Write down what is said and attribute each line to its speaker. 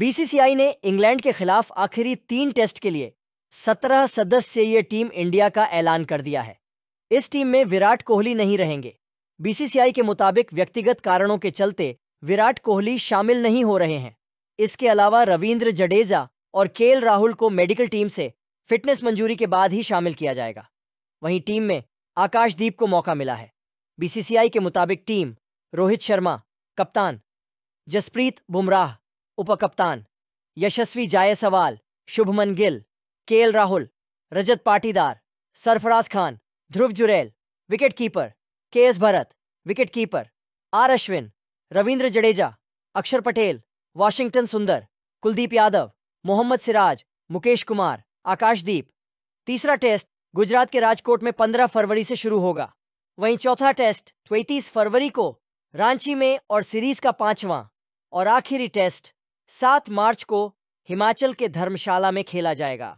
Speaker 1: BCCI ने England के खिलाफ आखिरी तीन टेस्ट के लिए सत्रह सदस्यीय टीम इंडिया का ऐलान कर दिया है इस टीम में विराट कोहली नहीं रहेंगे बीसीसीआई के मुताबिक व्यक्तिगत कारणों के चलते विराट कोहली शामिल नहीं हो रहे हैं इसके अलावा रविंद्र जडेजा और केएल राहुल को मेडिकल टीम से फिटनेस मंजूरी के बाद ही शामिल किया जाएगा वहीं टीम में आकाशदीप को मौका मिला है बीसीसीआई के मुताबिक टीम रोहित शर्मा कप्तान जसप्रीत बुमराह उपकप्तान Yashasvi Jaiswal Shubman Gill KL Rahul Rajat Patidar Sarfaraz Khan Dhruv Jurel wicket keeper K S Bharat wicket keeper R Ashwin Ravindra Jadeja Axar Patel Washington सुंदर कुलदीप यादव मोहम्मद सिराज मुकेश कुमार आकाशदीप तीसरा टेस्ट गुजरात के राजकोट में 15 फरवरी से शुरू होगा वहीं चौथा टेस्ट 23 फरवरी को रांची में और सीरीज का पांचवां और आखिरी टेस्ट सात मार्च को हिमाचल के धर्मशाला में खेला जाएगा